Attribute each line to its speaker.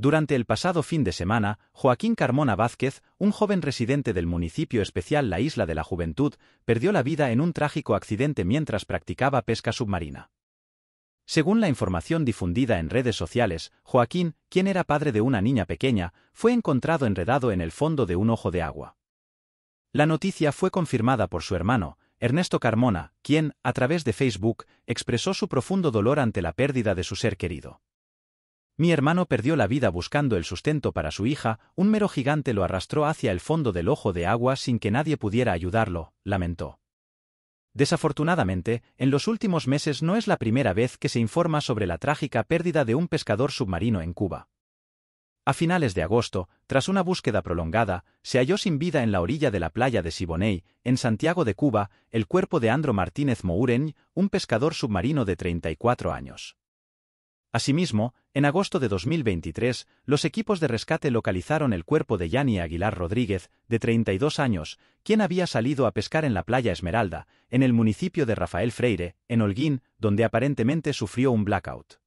Speaker 1: Durante el pasado fin de semana, Joaquín Carmona Vázquez, un joven residente del municipio especial La Isla de la Juventud, perdió la vida en un trágico accidente mientras practicaba pesca submarina. Según la información difundida en redes sociales, Joaquín, quien era padre de una niña pequeña, fue encontrado enredado en el fondo de un ojo de agua. La noticia fue confirmada por su hermano, Ernesto Carmona, quien, a través de Facebook, expresó su profundo dolor ante la pérdida de su ser querido. Mi hermano perdió la vida buscando el sustento para su hija, un mero gigante lo arrastró hacia el fondo del ojo de agua sin que nadie pudiera ayudarlo, lamentó. Desafortunadamente, en los últimos meses no es la primera vez que se informa sobre la trágica pérdida de un pescador submarino en Cuba. A finales de agosto, tras una búsqueda prolongada, se halló sin vida en la orilla de la playa de Siboney, en Santiago de Cuba, el cuerpo de Andro Martínez Mouren, un pescador submarino de 34 años. Asimismo, en agosto de 2023, los equipos de rescate localizaron el cuerpo de Yanni Aguilar Rodríguez, de 32 años, quien había salido a pescar en la playa Esmeralda, en el municipio de Rafael Freire, en Holguín, donde aparentemente sufrió un blackout.